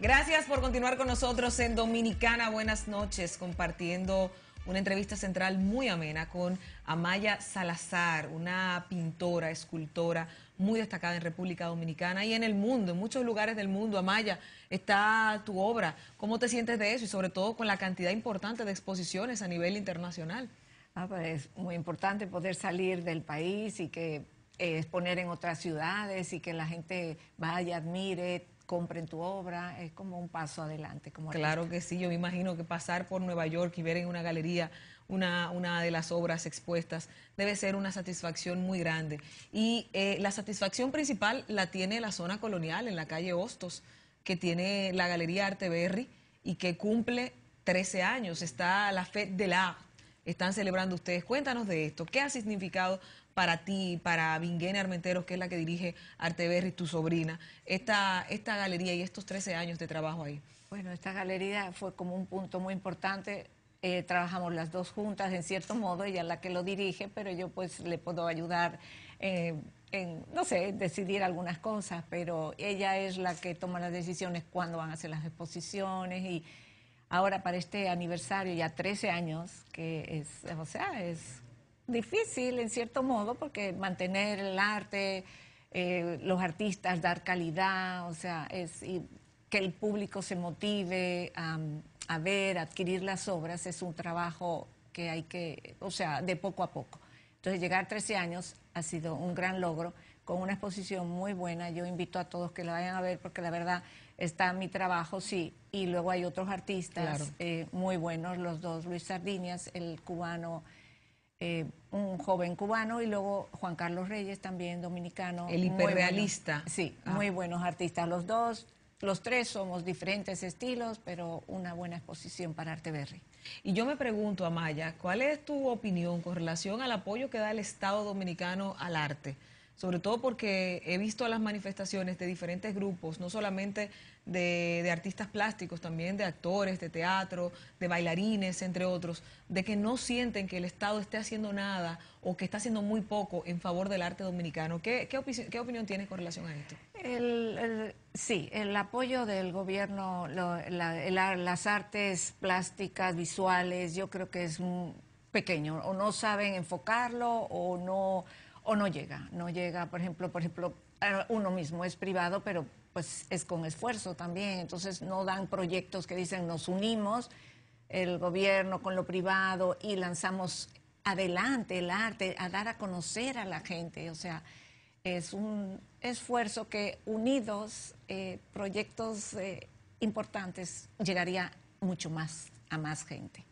Gracias por continuar con nosotros en Dominicana. Buenas noches, compartiendo una entrevista central muy amena con Amaya Salazar, una pintora, escultora muy destacada en República Dominicana y en el mundo, en muchos lugares del mundo. Amaya, está tu obra. ¿Cómo te sientes de eso y sobre todo con la cantidad importante de exposiciones a nivel internacional? Ah, pues, es muy importante poder salir del país y que eh, exponer en otras ciudades y que la gente vaya, admire, compren tu obra, es como un paso adelante. claro que sí, yo me imagino que pasar por Nueva York y ver en una galería una, una de las obras expuestas debe ser una satisfacción muy grande. Y eh, la satisfacción principal la tiene la zona colonial, en la calle Hostos, que tiene la Galería Arte Berry y que cumple 13 años. Está la Fed de la están celebrando ustedes. Cuéntanos de esto. ¿Qué ha significado para ti, para Vinguena Armenteros, que es la que dirige Arteberry, tu sobrina, esta, esta galería y estos 13 años de trabajo ahí? Bueno, esta galería fue como un punto muy importante. Eh, trabajamos las dos juntas, en cierto modo, ella es la que lo dirige, pero yo pues le puedo ayudar. Eh, en, no sé, decidir algunas cosas, pero ella es la que toma las decisiones cuando van a hacer las exposiciones y, ahora para este aniversario, ya 13 años, que es, o sea, es difícil en cierto modo porque mantener el arte, eh, los artistas, dar calidad, o sea, es que el público se motive a, ver, adquirir las obras, es un trabajo que hay que, o sea, de poco a poco. Entonces, llegar a 13 años ha sido un gran logro, con una exposición muy buena. Yo invito a todos que la vayan a ver porque la verdad está mi trabajo, sí, y luego hay otros artistas eh, muy buenos, los dos, Luis Sardinias, el cubano, eh, un joven cubano, y luego Juan Carlos Reyes, también dominicano. El hiperrealista. sí, ah. muy buenos artistas los dos. Los tres somos diferentes estilos, pero una buena exposición para Arte Berry. Y yo me pregunto, Amaya, ¿cuál es tu opinión con relación al apoyo que da el Estado dominicano al arte? sobre todo porque he visto las manifestaciones de diferentes grupos, no solamente de, artistas plásticos, también de actores, de teatro, de bailarines, entre otros, de que no sienten que el Estado esté haciendo nada o que está haciendo muy poco en favor del arte dominicano. ¿Qué, qué, opinión tienes con relación a esto? sí, el apoyo del gobierno, las artes plásticas, visuales, yo creo que es pequeño, o no saben enfocarlo o no o no llega, no llega, por ejemplo, por ejemplo, uno mismo es privado, pero pues es con esfuerzo también, entonces no dan proyectos que dicen nos unimos el gobierno con lo privado y lanzamos adelante el arte, a dar a conocer a la gente, o sea, es un esfuerzo que unidos eh, proyectos eh, importantes llegaría mucho más a más gente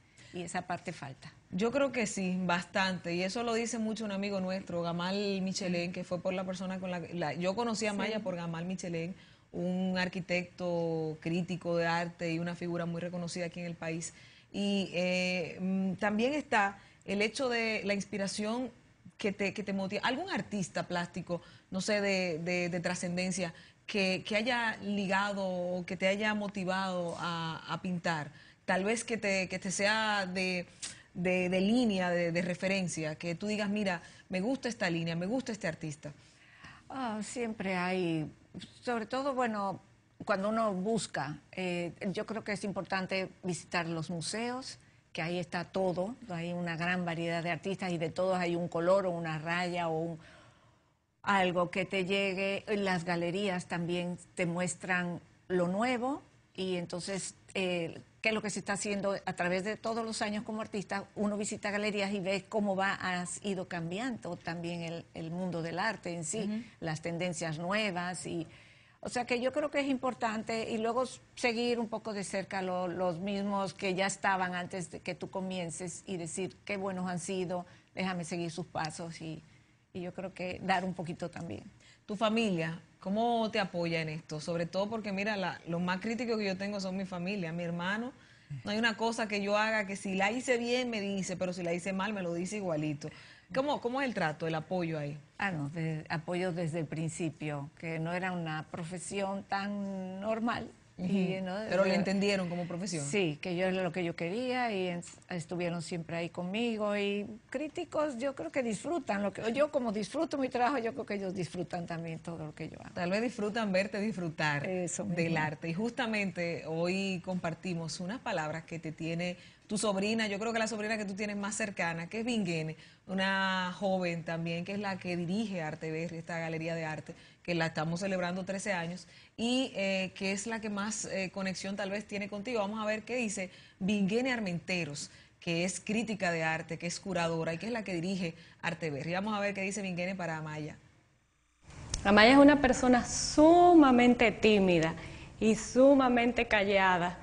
esa parte falta. Yo creo que sí, bastante. Y eso lo dice mucho un amigo nuestro, Gamal Michelén, que fue por la persona con la que... Yo conocí a Maya por Gamal Michelén, un arquitecto crítico de arte y una figura muy reconocida aquí en el país. Y eh, mm, también está el hecho de la inspiración que te, que te motiva. ¿Algún artista plástico, no sé, de, trascendencia, que, haya ligado o que te haya motivado a pintar? tal vez que te, que te sea de, de, línea, de, referencia, que tú digas, mira, me gusta esta línea, me gusta este artista? Ah, siempre hay, sobre todo, bueno, cuando uno busca, eh, yo creo que es importante visitar los museos, que ahí está todo, hay una gran variedad de artistas y de todos hay un color o una raya o algo que te llegue. Las galerías también te muestran lo nuevo y entonces eh, que lo que se está haciendo a través de todos los años como artista, uno visita galerías y ves cómo va, has ido cambiando también el, mundo del arte en sí, las tendencias nuevas y... O sea que yo creo que es importante y luego seguir un poco de cerca los mismos que ya estaban antes de que tú comiences y decir qué buenos han sido, déjame seguir sus pasos y, y yo creo que dar un poquito también. Tu familia, ¿Cómo te apoya en esto? Sobre todo porque, mira, la, los más críticos que yo tengo son mi familia, mi hermano. No hay una cosa que yo haga que si la hice bien me dice, pero si la hice mal me lo dice igualito. ¿Cómo, cómo es el trato, el apoyo ahí? Ah, no, de, apoyo desde el principio, que no era una profesión tan normal, pero le eh, entendieron como profesión. Sí, que yo era lo que yo quería y estuvieron siempre ahí conmigo. Y críticos, yo creo que disfrutan lo que yo como disfruto mi trabajo, yo creo que ellos disfrutan también todo lo que yo hago. Tal vez disfrutan verte disfrutar del arte. Y justamente hoy compartimos unas palabras que te tiene tu sobrina, yo creo que la sobrina que tú tienes más cercana, que es Bingene, una joven también, que es la que dirige Arte Berry, esta galería de arte, que la estamos celebrando 13 años y eh, que es la que más eh, conexión tal vez tiene contigo. Vamos a ver qué dice Vinguene Armenteros, que es crítica de arte, que es curadora y que es la que dirige Arte Y Vamos a ver qué dice Vinguene para Amaya. Amaya es una persona sumamente tímida y sumamente callada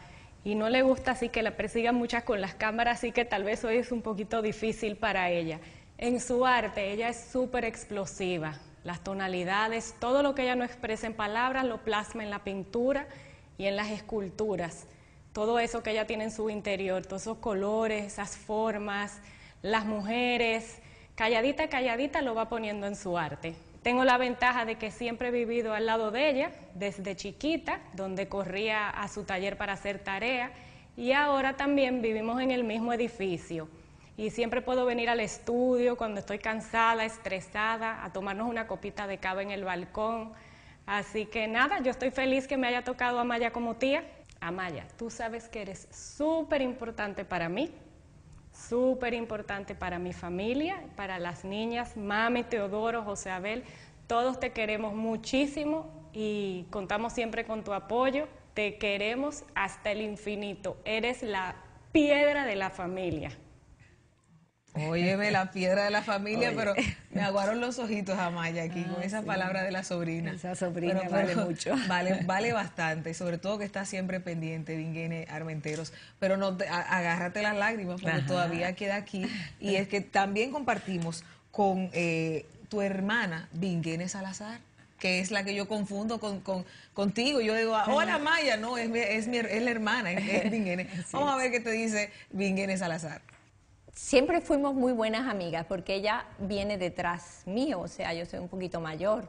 y no le gusta así que la persigan muchas con las cámaras, así que tal vez hoy es un poquito difícil para ella. En su arte, ella es súper explosiva, las tonalidades, todo lo que ella no expresa en palabras lo plasma en la pintura y en las esculturas. Todo eso que ella tiene en su interior, todos esos colores, esas formas, las mujeres, calladita, calladita lo va poniendo en su arte. Tengo la ventaja de que siempre he vivido al lado de ella, desde chiquita, donde corría a su taller para hacer tarea, y ahora también vivimos en el mismo edificio y siempre puedo venir al estudio cuando estoy cansada, estresada, a tomarnos una copita de cava en el balcón. Así que nada, yo estoy feliz que me haya tocado Amaya como tía. Amaya, tú sabes que eres súper importante para mí, súper importante para mi familia, para las niñas, mami, Teodoro, José Abel, todos te queremos muchísimo y contamos siempre con tu apoyo. Te queremos hasta el infinito. Eres la piedra de la familia. Óyeme, la piedra de la familia, pero me aguaron los ojitos a Maya aquí con ah, esa palabra de la sobrina. Esa sobrina vale mucho. Vale, vale bastante, sobre todo que está siempre pendiente, Vinguene Armenteros. Pero no agárrate las lágrimas, porque todavía queda aquí. Y es que también compartimos con eh, tu hermana, Vinguene Salazar que es la que yo confundo con, contigo. Yo digo, ah, hola Maya, no, es, es, la hermana, es, Vamos a ver qué te dice Vinguene Salazar siempre fuimos muy buenas amigas porque ella viene detrás mío, o sea, yo soy un poquito mayor.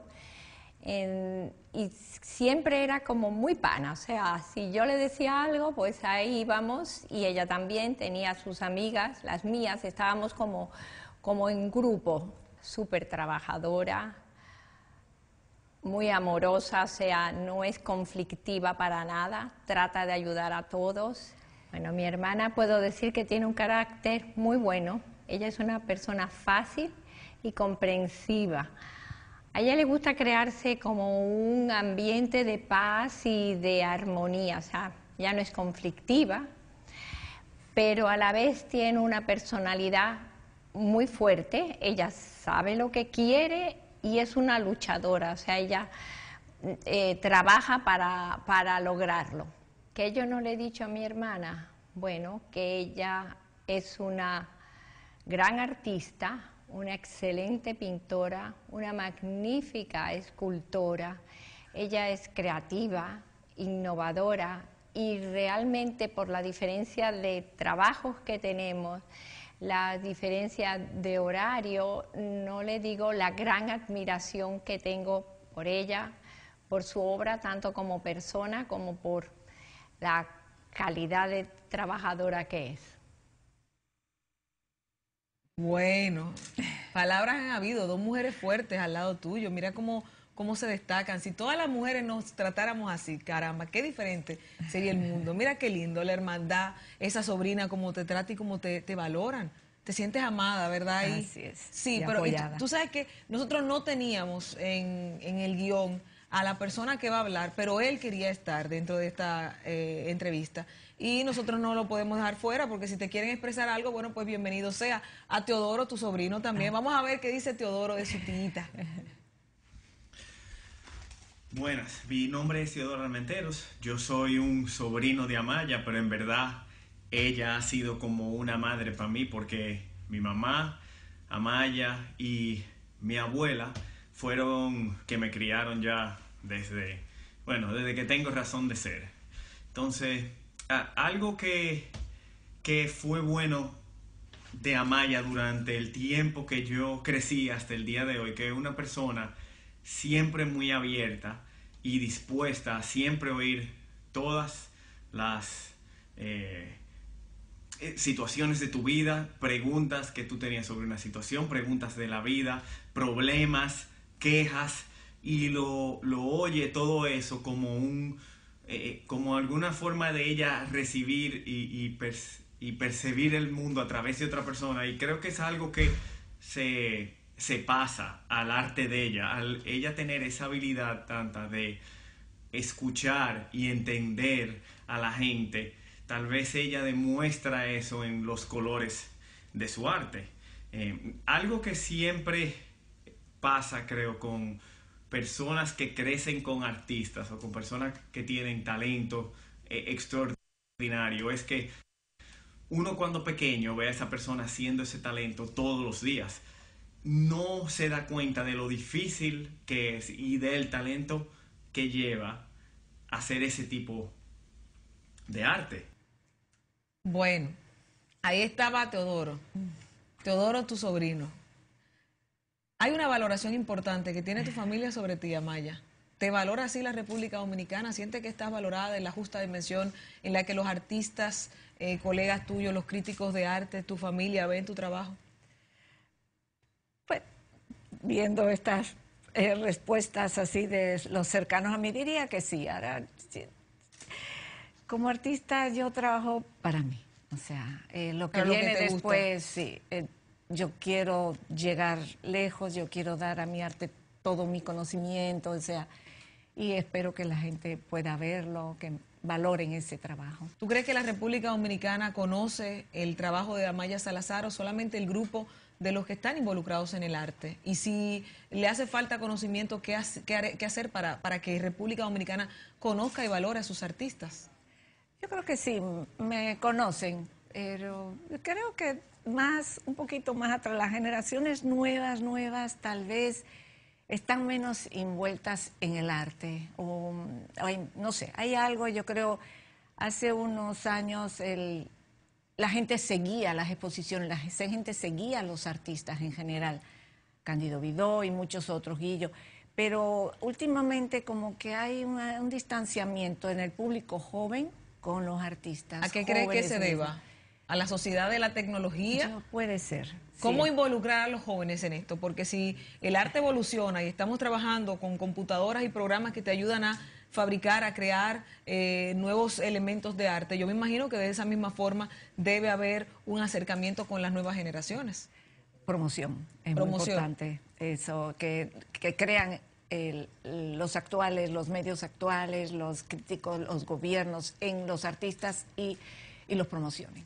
y siempre era como muy pana, o sea, si yo le decía algo, pues ahí íbamos y ella también tenía sus amigas, las mías, estábamos como, como en grupo, súper trabajadora, muy amorosa, o sea, no es conflictiva para nada, trata de ayudar a todos, bueno, mi hermana puedo decir que tiene un carácter muy bueno. Ella es una persona fácil y comprensiva. A ella le gusta crearse como un ambiente de paz y de armonía, o sea, ya no es conflictiva, pero a la vez tiene una personalidad muy fuerte, ella sabe lo que quiere y es una luchadora, o sea, ella eh, trabaja para lograrlo que yo no le he dicho a mi hermana? Bueno, que ella es una gran artista, una excelente pintora, una magnífica escultora. Ella es creativa, innovadora y realmente por la diferencia de trabajos que tenemos, la diferencia de horario, no le digo la gran admiración que tengo por ella, por su obra, tanto como persona como por la calidad de trabajadora que es? Bueno, palabras han habido, dos mujeres fuertes al lado tuyo, mira cómo, cómo se destacan. Si todas las mujeres nos tratáramos así, caramba, qué diferente sería el mundo. Mira qué lindo, la hermandad, esa sobrina, cómo te trata y cómo te, te valoran. Te sientes amada, ¿verdad? es. Sí, pero tú, sabes que nosotros no teníamos en, en el guión a la persona que va a hablar, pero él quería estar dentro de esta eh, entrevista y nosotros no lo podemos dejar fuera porque si te quieren expresar algo, bueno, pues bienvenido sea. A Teodoro, tu sobrino también. Vamos a ver qué dice Teodoro de su tita. Buenas, mi nombre es Teodoro Armenteros. Yo soy un sobrino de Amaya, pero en verdad ella ha sido como una madre para mí porque mi mamá, Amaya y mi abuela fueron que me criaron ya desde, bueno, desde que tengo razón de ser. Entonces, algo que, fue bueno de Amaya durante el tiempo que yo crecí hasta el día de hoy, que es una persona siempre muy abierta y dispuesta a siempre oír todas las eh, eh, situaciones de tu vida, preguntas que tú tenías sobre una situación, preguntas de la vida, problemas, quejas y lo, lo oye todo eso como un eh, eh, como alguna forma de ella recibir y, y, percibir el mundo a través de otra persona. Y creo que es algo que se, se pasa al arte de ella, al ella tener esa habilidad tanta de escuchar y entender a la gente. Tal vez ella demuestra eso en los colores de su arte. Eh, algo que siempre pasa, creo, con personas que crecen con artistas o con personas que tienen talento eh, extraordinario, es que uno cuando pequeño ve a esa persona haciendo ese talento todos los días, no se da cuenta de lo difícil que es y del talento que lleva hacer ese tipo de arte. Bueno, ahí estaba Teodoro. Teodoro, tu sobrino. Hay una valoración importante que tiene tu familia sobre ti, Amaya. ¿Te valora así la República Dominicana? ¿Siente que estás valorada en la justa dimensión en la que los artistas, eh, colegas tuyos, los críticos de arte, tu familia ven tu trabajo? Pues viendo estas eh, respuestas así de los cercanos a mí, diría que sí. Ahora, Como artista yo trabajo para mí. O sea, eh, lo que viene después, gusta. sí yo quiero llegar lejos, yo quiero dar a mi arte todo mi conocimiento, o sea, y espero que la gente pueda verlo, que valoren ese trabajo. ¿Tú crees que la República Dominicana conoce el trabajo de Amaya Salazar o solamente el grupo de los que están involucrados en el arte? Y si le hace falta conocimiento, ¿qué, hacer para, para que República Dominicana conozca y valore a sus artistas? Yo creo que sí, me conocen, pero creo que más, un poquito más atrás, las generaciones nuevas, nuevas, tal vez están menos envueltas en el arte. O, no sé, hay algo, yo creo, hace unos años el, la gente seguía las exposiciones, la gente seguía a los artistas en general, Candido Vidó y muchos otros, Guillo. Pero últimamente como que hay un distanciamiento en el público joven con los artistas. ¿A qué cree que se deba? a la sociedad de la tecnología. puede ser. ¿Cómo involucrar a los jóvenes en esto? Porque si el arte evoluciona y estamos trabajando con computadoras y programas que te ayudan a fabricar, a crear eh, nuevos elementos de arte, yo me imagino que de esa misma forma debe haber un acercamiento con las nuevas generaciones. Promoción, es muy importante eso, que, que crean los actuales, los medios actuales, los críticos, los gobiernos en los artistas y, y los promocionen.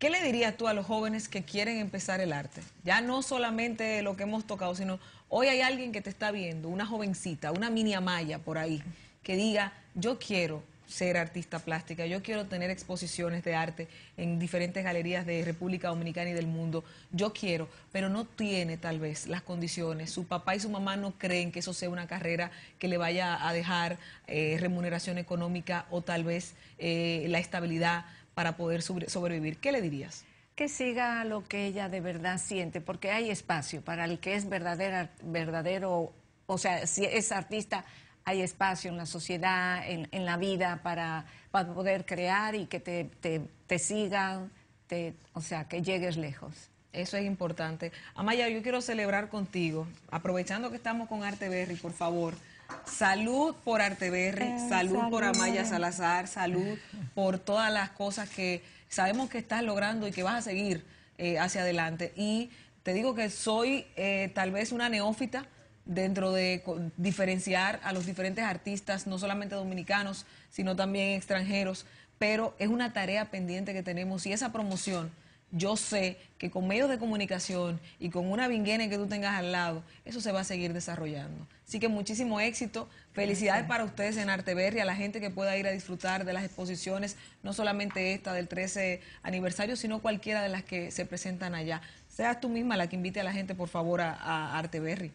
¿Qué le dirías tú a los jóvenes que quieren empezar el arte? Ya no solamente lo que hemos tocado, sino hoy hay alguien que te está viendo, una jovencita, una mini Amaya por ahí, que diga, yo quiero ser artista plástica, yo quiero tener exposiciones de arte en diferentes galerías de República Dominicana y del mundo, yo quiero, pero no tiene tal vez las condiciones, su papá y su mamá no creen que eso sea una carrera que le vaya a dejar eh, remuneración económica o tal vez eh, la estabilidad para poder sobrevivir. ¿Qué le dirías? que siga lo que ella de verdad siente, porque hay espacio para el que es verdadera, verdadero, o sea, si es artista, hay espacio en la sociedad, en, la vida para, poder crear y que te, te, te sigan, o sea, que llegues lejos. Eso es importante. Amaya, yo quiero celebrar contigo, aprovechando que estamos con Arte Berry, por favor. Salud por Arteberri, eh, salud, por Amaya Salazar, salud por todas las cosas que sabemos que estás logrando y que vas a seguir eh, hacia adelante. Y te digo que soy eh, tal vez una neófita dentro de diferenciar a los diferentes artistas, no solamente dominicanos, sino también extranjeros, pero es una tarea pendiente que tenemos y esa promoción yo sé que con medios de comunicación y con una vinguena que tú tengas al lado, eso se va a seguir desarrollando. Así que muchísimo éxito, felicidades para ustedes en Arteberry, a la gente que pueda ir a disfrutar de las exposiciones, no solamente esta del 13 aniversario, sino cualquiera de las que se presentan allá. Seas tú misma la que invite a la gente, por favor, a, a Arteberry.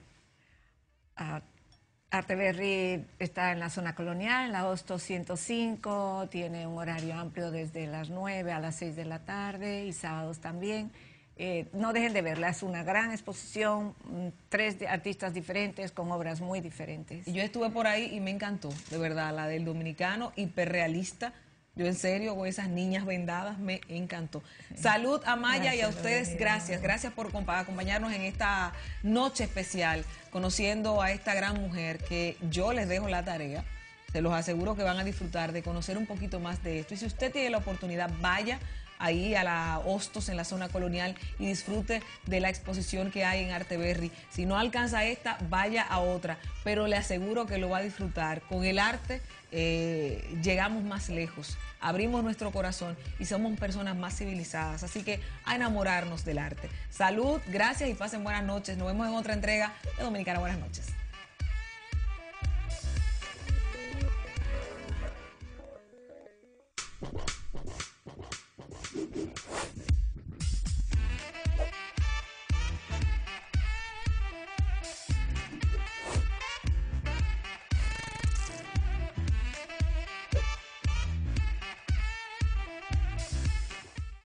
Arteberry está en la zona colonial, en la 105 tiene un horario amplio desde las 9 a las 6 de la tarde y sábados también. Eh, no dejen de verla, es una gran exposición, mm, tres artistas diferentes con obras muy diferentes. Yo estuve por ahí y me encantó, de verdad, la del dominicano hiperrealista yo en serio, con esas niñas vendadas me encantó. Salud a Maya y a ustedes, gracias. Gracias por acompañarnos en esta noche especial, conociendo a esta gran mujer que yo les dejo la tarea. Se los aseguro que van a disfrutar de conocer un poquito más de esto. Y si usted tiene la oportunidad, vaya ahí a la Hostos en la zona colonial y disfrute de la exposición que hay en Arteberry. Si no alcanza esta, vaya a otra, pero le aseguro que lo va a disfrutar. Con el arte eh, llegamos más lejos, abrimos nuestro corazón y somos personas más civilizadas. Así que a enamorarnos del arte. Salud, gracias y pasen buenas noches. Nos vemos en otra entrega de Dominicana Buenas noches.